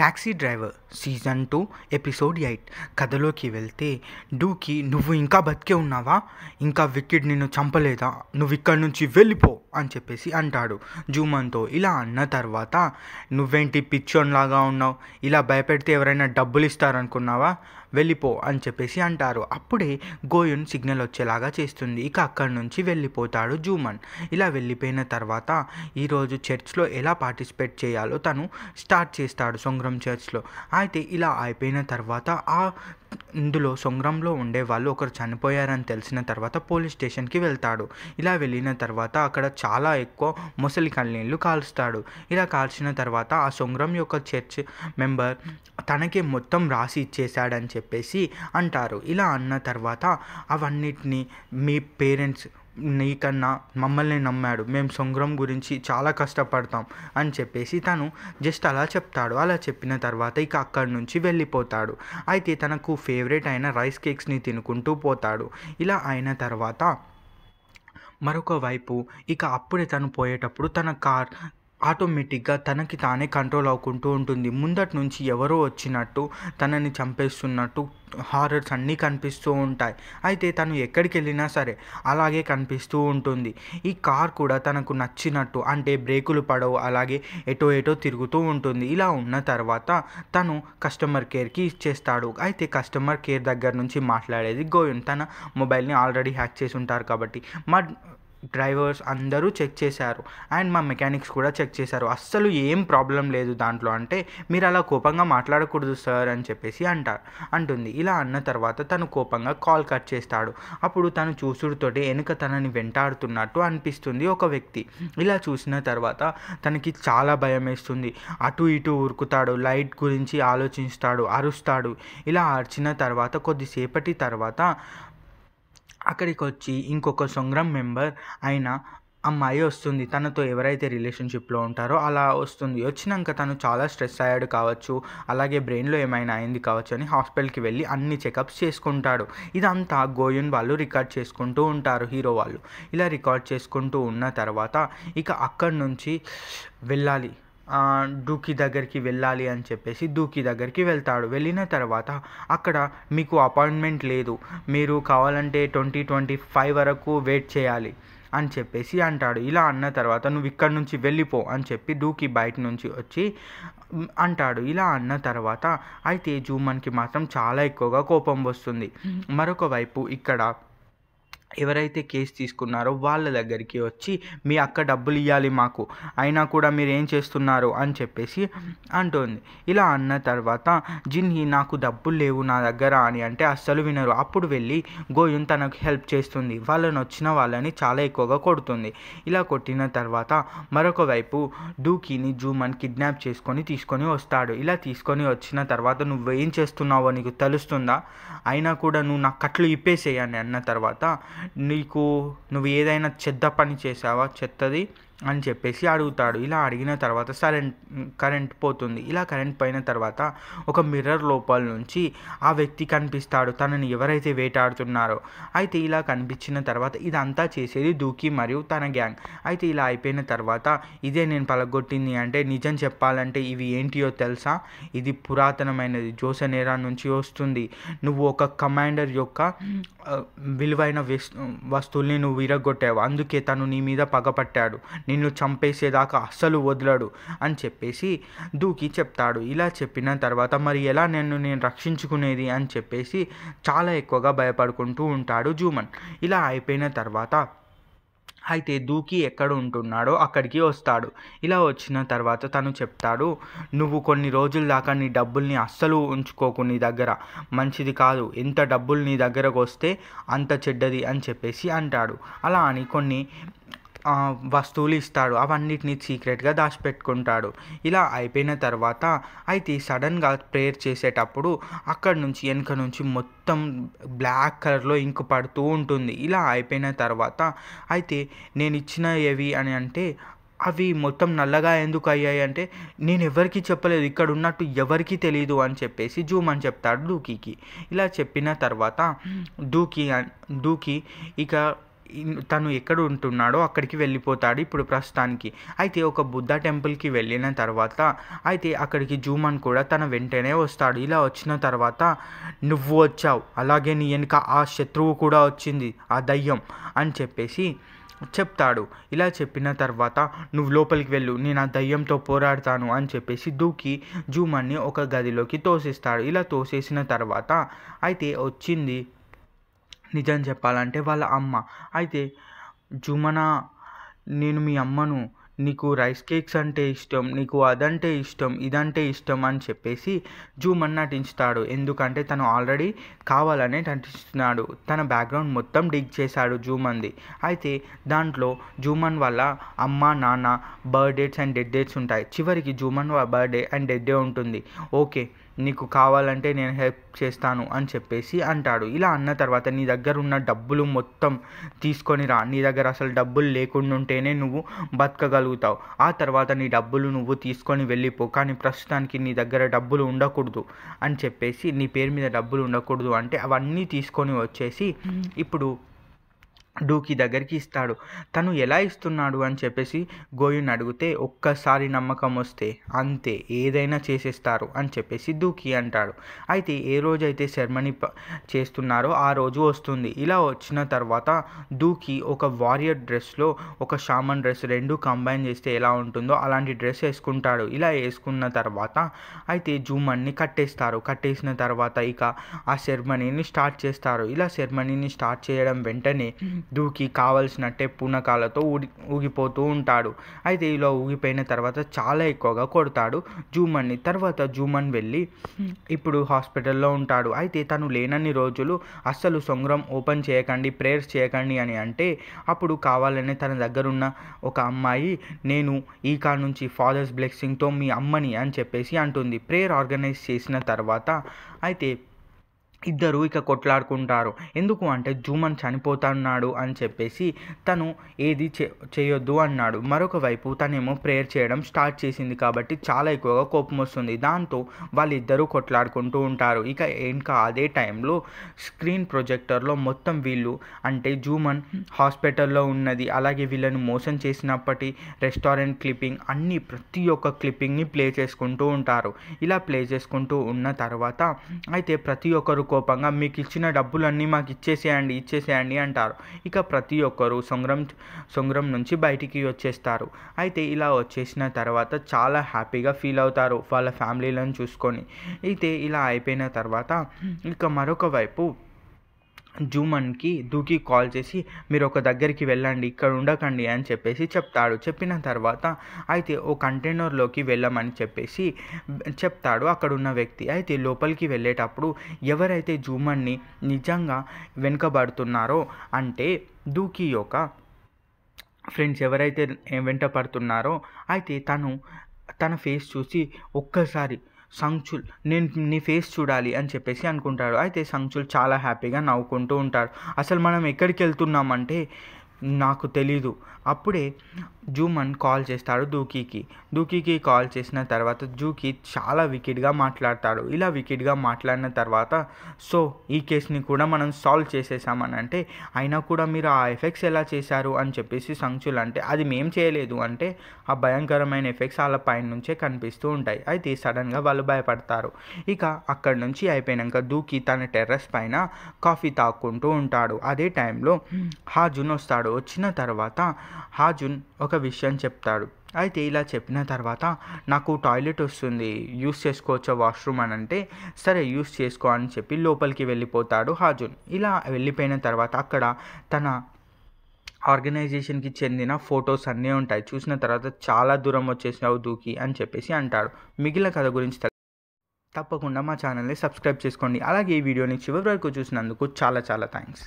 taxi driver season two episode eight కథలోకి వెళ్తే డూకి నువ్వు ఇంకా బతికే ఉన్నావా ఇంకా వికెట్ నిన్ను చంపలేదా నువ్వు ఇక్కడి నుంచి వెళ్ళిపో అని చెప్పేసి అంటాడు జూమన్తో ఇలా అన్న తర్వాత నువ్వేంటి పిచ్చోన్లాగా ఉన్నావు ఇలా భయపెడితే ఎవరైనా డబ్బులు ఇస్తారనుకున్నావా వెళ్ళిపో అని చెప్పేసి అంటారు అప్పుడే గోయున్ సిగ్నల్ వచ్చేలాగా చేస్తుంది ఇక అక్కడి నుంచి వెళ్ళిపోతాడు జూమన్ ఇలా వెళ్ళిపోయిన తర్వాత ఈరోజు చర్చ్లో ఎలా పార్టిసిపేట్ చేయాలో తను స్టార్ట్ చేస్తాడు సొంగ సొంగ్రం చర్చ్లో అయితే ఇలా అయిపోయిన తర్వాత ఆ ఇందులో సొంగరంలో ఉండే వాళ్ళు ఒకరు చనిపోయారని తెలిసిన తర్వాత పోలీస్ స్టేషన్కి వెళ్తాడు ఇలా వెళ్ళిన తర్వాత అక్కడ చాలా ఎక్కువ ముసలి కళ్ళనీళ్ళు కాల్స్తాడు ఇలా కాల్చిన తర్వాత ఆ సొంగ్రం యొక్క చర్చ్ మెంబర్ తనకే మొత్తం రాసి ఇచ్చేశాడని చెప్పేసి అంటారు ఇలా అన్న తర్వాత అవన్నిటిని మీ పేరెంట్స్ నీకన్నా మమ్మల్ని నమ్మాడు మేము సంగ్రం గురించి చాలా కష్టపడతాం అని చెప్పేసి తను జస్ట్ అలా చెప్తాడు అలా చెప్పిన తర్వాత ఇక అక్కడి నుంచి వెళ్ళిపోతాడు అయితే తనకు ఫేవరెట్ అయిన రైస్ కేక్స్ని తినుకుంటూ పోతాడు ఇలా అయిన తర్వాత మరొక వైపు ఇక అప్పుడే తను పోయేటప్పుడు తన కార్ ఆటోమేటిక్గా తనకి తానే కంట్రోల్ అవుకుంటూ ఉంటుంది ముందటి నుంచి ఎవరో వచ్చినట్టు తనని చంపేస్తున్నట్టు హారర్స్ అన్నీ కనిపిస్తూ ఉంటాయి అయితే తను ఎక్కడికి వెళ్ళినా సరే అలాగే కనిపిస్తూ ఉంటుంది ఈ కార్ కూడా తనకు నచ్చినట్టు అంటే బ్రేకులు పడవు అలాగే ఎటో ఎటో తిరుగుతూ ఉంటుంది ఇలా ఉన్న తర్వాత తను కస్టమర్ కేర్కి ఇచ్చేస్తాడు అయితే కస్టమర్ కేర్ దగ్గర నుంచి మాట్లాడేది గోవింద్ తన మొబైల్ని ఆల్రెడీ హ్యాక్ చేసి ఉంటారు కాబట్టి మా డ్రైవర్స్ అందరూ చెక్ చేశారు అండ్ మా మెకానిక్స్ కూడా చెక్ చేశారు అస్సలు ఏం ప్రాబ్లం లేదు దాంట్లో అంటే మీరు అలా కోపంగా మాట్లాడకూడదు సార్ అని చెప్పేసి అంటారు అంటుంది ఇలా అన్న తర్వాత తను కోపంగా కాల్ కట్ చేస్తాడు అప్పుడు తను చూసుడుతోటి వెనుక తనని వెంటాడుతున్నట్టు అనిపిస్తుంది ఒక వ్యక్తి ఇలా చూసిన తర్వాత తనకి చాలా భయం వేస్తుంది అటు ఇటు ఉరుకుతాడు లైట్ గురించి ఆలోచిస్తాడు అరుస్తాడు ఇలా అరిచిన తర్వాత కొద్దిసేపటి తర్వాత అక్కడికి వచ్చి ఇంకొక సంగ్రామ్ మెంబర్ అయిన అమ్మాయి వస్తుంది తనతో ఎవరైతే రిలేషన్షిప్లో ఉంటారో అలా వస్తుంది వచ్చినాక తను చాలా స్ట్రెస్ అయ్యాడు కావచ్చు అలాగే బ్రెయిన్లో ఏమైనా అయింది కావచ్చు అని హాస్పిటల్కి వెళ్ళి అన్ని చెకప్స్ చేసుకుంటాడు ఇదంతా గోయన్ వాళ్ళు రికార్డ్ చేసుకుంటూ ఉంటారు హీరో వాళ్ళు ఇలా రికార్డ్ చేసుకుంటూ ఉన్న తర్వాత ఇక అక్కడి నుంచి వెళ్ళాలి డూకి దగ్గరికి వెళ్ళాలి అని చెప్పేసి దూకి దగ్గరికి వెళ్తాడు వెళ్ళిన తర్వాత అక్కడ మీకు అపాయింట్మెంట్ లేదు మీరు కావాలంటే ట్వంటీ ట్వంటీ ఫైవ్ వరకు వెయిట్ చేయాలి అని చెప్పేసి అంటాడు ఇలా అన్న తర్వాత నువ్వు ఇక్కడి నుంచి వెళ్ళిపో అని చెప్పి డూకి బయట నుంచి వచ్చి అంటాడు ఇలా అన్న తర్వాత అయితే జూమన్కి మాత్రం చాలా ఎక్కువగా కోపం వస్తుంది మరొక వైపు ఇక్కడ ఎవరైతే కేసు తీసుకున్నారో వాళ్ళ దగ్గరికి వచ్చి మీ అక్క డబ్బులు ఇవ్వాలి మాకు అయినా కూడా మీరు ఏం చేస్తున్నారు అని చెప్పేసి అంటుంది ఇలా అన్న తర్వాత జిన్ నాకు డబ్బులు లేవు నా దగ్గర అని అంటే అస్సలు వినరు అప్పుడు వెళ్ళి గోయున్ తనకు హెల్ప్ చేస్తుంది వాళ్ళని వచ్చిన వాళ్ళని చాలా ఎక్కువగా కొడుతుంది ఇలా కొట్టిన తర్వాత మరొక వైపు డూకీని జూమన్ కిడ్నాప్ చేసుకొని తీసుకొని వస్తాడు ఇలా తీసుకొని వచ్చిన తర్వాత నువ్వు ఏం చేస్తున్నావో నీకు తెలుస్తుందా అయినా కూడా నువ్వు నా కట్లు ఇప్పేసేయని అన్న తర్వాత నీకు నువ్వు ఏదైనా చెత్త పని చేసావా చెత్తది అని చెప్పేసి అడుగుతాడు ఇలా అడిగిన తర్వాత సరెంట్ కరెంట్ పోతుంది ఇలా కరెంట్ పోయిన తర్వాత ఒక మిర్రర్ లోపల నుంచి ఆ వ్యక్తి కనిపిస్తాడు తనని ఎవరైతే వేటాడుతున్నారో అయితే ఇలా కనిపించిన తర్వాత ఇదంతా చేసేది దూకి మరియు తన గ్యాంగ్ అయితే ఇలా అయిపోయిన తర్వాత ఇదే నేను పలగొట్టింది అంటే నిజం చెప్పాలంటే ఇవి ఏంటియో తెలుసా ఇది పురాతనమైనది జోసనేరా నుంచి వస్తుంది నువ్వు ఒక కమాండర్ యొక్క విలువైన వస్తువుల్ని నువ్వు విరగొట్టావు అందుకే తను నీ మీద పగపట్టాడు నిన్ను చంపేసేదాకా అస్సలు వదలడు అని చెప్పేసి దూకి చెప్తాడు ఇలా చెప్పిన తర్వాత మరి ఎలా నేను నేను రక్షించుకునేది అని చెప్పేసి చాలా ఎక్కువగా భయపడుకుంటూ ఉంటాడు జూమన్ ఇలా అయిపోయిన తర్వాత అయితే దూకి ఎక్కడ ఉంటున్నాడో అక్కడికి వస్తాడు ఇలా వచ్చిన తర్వాత తను చెప్తాడు నువ్వు కొన్ని రోజుల దాకా నీ డబ్బుల్ని అస్సలు ఉంచుకోకు నీ దగ్గర మంచిది కాదు ఎంత డబ్బులు నీ దగ్గరకు వస్తే అంత చెడ్డది అని చెప్పేసి అంటాడు అలా అని కొన్ని వస్తువులు ఇస్తాడు అవన్నిటిని సీక్రెట్గా దాచిపెట్టుకుంటాడు ఇలా అయిపోయిన తర్వాత అయితే సడన్గా ప్రేయర్ చేసేటప్పుడు అక్కడ నుంచి వెనుక నుంచి మొత్తం బ్లాక్ కలర్లో ఇంకు పడుతూ ఉంటుంది ఇలా అయిపోయిన తర్వాత అయితే నేను ఇచ్చిన ఏవి అని అంటే అవి మొత్తం నల్లగా ఎందుకు అయ్యాయి అంటే నేను ఎవరికి చెప్పలేదు ఇక్కడ ఉన్నట్టు ఎవరికి తెలియదు అని చెప్పేసి జూమ్ అని చెప్తాడు దూకీకి ఇలా చెప్పిన తర్వాత దూకి దూకి ఇక తను ఎక్కడ ఉంటున్నాడో అక్కడికి వెళ్ళిపోతాడు ఇప్పుడు ప్రస్తుతానికి అయితే ఒక బుద్ధ టెంపుల్కి వెళ్ళిన తర్వాత అయితే అక్కడికి జూమన్ కూడా తన వెంటనే వస్తాడు ఇలా వచ్చిన తర్వాత నువ్వు వచ్చావు అలాగే నీ వెనుక ఆ శత్రువు కూడా వచ్చింది ఆ దయ్యం అని చెప్పేసి చెప్తాడు ఇలా చెప్పిన తర్వాత నువ్వు లోపలికి వెళ్ళు నేను ఆ దయ్యంతో పోరాడతాను అని చెప్పేసి దూకి జూమన్ని ఒక గదిలోకి తోసేస్తాడు ఇలా తోసేసిన తర్వాత అయితే వచ్చింది నిజం చెప్పాలంటే వాళ్ళ అమ్మ అయితే జుమన నేను మీ అమ్మను నీకు రైస్ కేక్స్ అంటే ఇష్టం నీకు అదంటే ఇష్టం ఇదంటే ఇష్టం అని చెప్పేసి జూమన్ నటించుతాడు ఎందుకంటే తను ఆల్రెడీ కావాలనే నటిస్తున్నాడు తన బ్యాక్గ్రౌండ్ మొత్తం డిగ్ చేశాడు జూమన్ది అయితే దాంట్లో జూమన్ వల్ల అమ్మ నాన్న birth dates and dead dates ఉంటాయి చివరికి జూమన్ బర్త్డే అండ్ డెడ్ డే ఉంటుంది ఓకే నీకు కావాలంటే నేను హెల్ప్ చేస్తాను అని చెప్పేసి అంటాడు ఇలా అన్న తర్వాత నీ దగ్గర ఉన్న డబ్బులు మొత్తం తీసుకొని రా నీ దగ్గర అసలు డబ్బులు లేకుండా ఉంటేనే నువ్వు బతకగలుగుతావు ఆ తర్వాత నీ డబ్బులు నువ్వు తీసుకొని వెళ్ళిపో కానీ ప్రస్తుతానికి నీ దగ్గర డబ్బులు ఉండకూడదు అని చెప్పేసి నీ పేరు మీద డబ్బులు ఉండకూడదు అంటే అవన్నీ తీసుకొని వచ్చేసి ఇప్పుడు డూకి దగ్గరికి ఇస్తాడు తను ఎలా ఇస్తున్నాడు అని చెప్పేసి గోయుని అడిగితే ఒక్కసారి నమ్మకం వస్తే అంతే ఏదైనా చేసేస్తారు అని చెప్పేసి దూకి అంటాడు అయితే ఏ రోజైతే శర్మని చేస్తున్నారో ఆ రోజు వస్తుంది ఇలా వచ్చిన తర్వాత దూకి ఒక వారియర్ డ్రెస్లో ఒక షామన్ డ్రెస్ రెండు కంబైన్ చేస్తే ఎలా ఉంటుందో అలాంటి డ్రెస్ వేసుకుంటాడు ఇలా వేసుకున్న తర్వాత అయితే జూమన్ని కట్టేస్తారు కట్టేసిన తర్వాత ఇక ఆ సెర్మనీని స్టార్ట్ చేస్తారు ఇలా సెరమనీని స్టార్ట్ చేయడం వెంటనే దూకి కావలసినట్టే పూనకాలతో ఊడి ఊగిపోతూ ఉంటాడు అయితే ఇలా ఊగిపోయిన తర్వాత చాలా ఎక్కువగా కొడతాడు జూమన్ని తర్వాత జూమన్ వెళ్ళి ఇప్పుడు హాస్పిటల్లో ఉంటాడు అయితే తను లేనన్ని రోజులు అస్సలు సొంగరం ఓపెన్ చేయకండి ప్రేయర్స్ చేయకండి అని అంటే అప్పుడు కావాలనే తన దగ్గరున్న ఒక అమ్మాయి నేను ఈ కాడ నుంచి ఫాదర్స్ బ్లెస్సింగ్తో మీ అమ్మని అని చెప్పేసి అంటుంది ప్రేయర్ ఆర్గనైజ్ చేసిన తర్వాత అయితే ఇద్దరు ఇక కొట్లాడుకుంటారు ఎందుకు అంటే జూమన్ చనిపోతున్నాడు అని చెప్పేసి తను ఏది చేయొద్దు అన్నాడు మరొక వైపు తనేమో ప్రేయర్ చేయడం స్టార్ట్ చేసింది కాబట్టి చాలా ఎక్కువగా కోపం వస్తుంది దాంతో వాళ్ళిద్దరూ కొట్లాడుకుంటూ ఉంటారు ఇక ఇంకా అదే టైంలో స్క్రీన్ ప్రొజెక్టర్లో మొత్తం వీళ్ళు అంటే జూమన్ హాస్పిటల్లో ఉన్నది అలాగే వీళ్ళని మోసం చేసినప్పటి రెస్టారెంట్ క్లిప్పింగ్ అన్ని ప్రతి ఒక్క క్లిప్పింగ్ని ప్లే చేసుకుంటూ ఉంటారు ఇలా ప్లే చేసుకుంటూ ఉన్న తర్వాత అయితే ప్రతి ఒక్కరు కోపంగా మీకు ఇచ్చిన డబ్బులన్నీ మాకు ఇచ్చేసేయండి ఇచ్చేసేయండి అంటారు ఇక ప్రతి ఒక్కరూ సంగ్రం సంగ్రం నుంచి బయటికి వచ్చేస్తారు అయితే ఇలా వచ్చేసిన తర్వాత చాలా హ్యాపీగా ఫీల్ అవుతారు వాళ్ళ ఫ్యామిలీలను చూసుకొని అయితే ఇలా అయిపోయిన తర్వాత ఇక మరొక వైపు జూమన్కి దూకి కాల్ చేసి మీరు ఒక దగ్గరికి వెళ్ళండి ఇక్కడ ఉండకండి అని చెప్పేసి చెప్తాడు చెప్పిన తర్వాత అయితే ఓ కంటైనర్లోకి వెళ్ళమని చెప్పేసి చెప్తాడు అక్కడ ఉన్న వ్యక్తి అయితే లోపలికి వెళ్ళేటప్పుడు ఎవరైతే జూమన్ని నిజంగా వెనుకబడుతున్నారో అంటే దూకి యొక్క ఫ్రెండ్స్ ఎవరైతే వెంట పడుతున్నారో అయితే తను తన ఫేస్ చూసి ఒక్కసారి సంగ్చుల్ నేను నీ ఫేస్ చూడాలి అని చెప్పేసి అనుకుంటాడు అయితే సంగ్చుల్ చాలా హ్యాపీగా నవ్వుకుంటూ ఉంటాడు అసలు మనం ఎక్కడికి వెళ్తున్నామంటే నాకు తెలీదు అప్పుడే జూమన్ కాల్ చేస్తాడు దూకీకి దూకీకి కాల్ చేసిన తర్వాత జూకీ చాలా వికెట్గా మాట్లాడతాడు ఇలా వికెట్గా మాట్లాడిన తర్వాత సో ఈ కేసుని కూడా మనం సాల్వ్ చేసేసామని అంటే అయినా కూడా మీరు ఆ ఎఫెక్ట్స్ ఎలా చేశారు అని చెప్పేసి సంచులు అంటే అది మేం చేయలేదు అంటే ఆ భయంకరమైన ఎఫెక్ట్స్ వాళ్ళ పైన నుంచే కనిపిస్తూ ఉంటాయి అయితే సడన్గా వాళ్ళు భయపడతారు ఇక అక్కడి నుంచి అయిపోయాక దూకి తన టెర్రస్ పైన కాఫీ తాక్కుంటూ ఉంటాడు అదే టైంలో హాజున్ వస్తాడు అక్కడ వచ్చిన తర్వాత హాజున్ ఒక విషయం చెప్తాడు అయితే ఇలా చెప్పిన తర్వాత నాకు టాయిలెట్ వస్తుంది యూస్ చేసుకోవచ్చా వాష్రూమ్ అని అంటే సరే యూస్ చేసుకో అని చెప్పి లోపలికి వెళ్ళిపోతాడు హాజున్ ఇలా వెళ్ళిపోయిన తర్వాత అక్కడ తన ఆర్గనైజేషన్కి చెందిన ఫొటోస్ అన్నీ ఉంటాయి చూసిన తర్వాత చాలా దూరం వచ్చేసినావు దూకి అని చెప్పేసి అంటాడు మిగిలిన కథ గురించి తప్పకుండా మా ఛానల్ని సబ్స్క్రైబ్ చేసుకోండి అలాగే ఈ వీడియోని చివరి వరకు చూసినందుకు చాలా చాలా థ్యాంక్స్